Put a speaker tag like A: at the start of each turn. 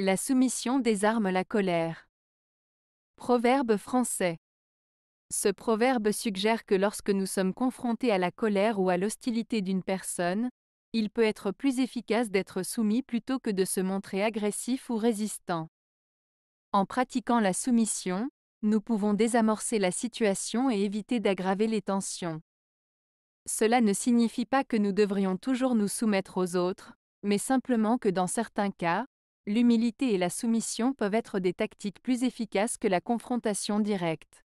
A: La soumission désarme la colère. Proverbe français. Ce proverbe suggère que lorsque nous sommes confrontés à la colère ou à l'hostilité d'une personne, il peut être plus efficace d'être soumis plutôt que de se montrer agressif ou résistant. En pratiquant la soumission, nous pouvons désamorcer la situation et éviter d'aggraver les tensions. Cela ne signifie pas que nous devrions toujours nous soumettre aux autres, mais simplement que dans certains cas, l'humilité et la soumission peuvent être des tactiques plus efficaces que la confrontation directe.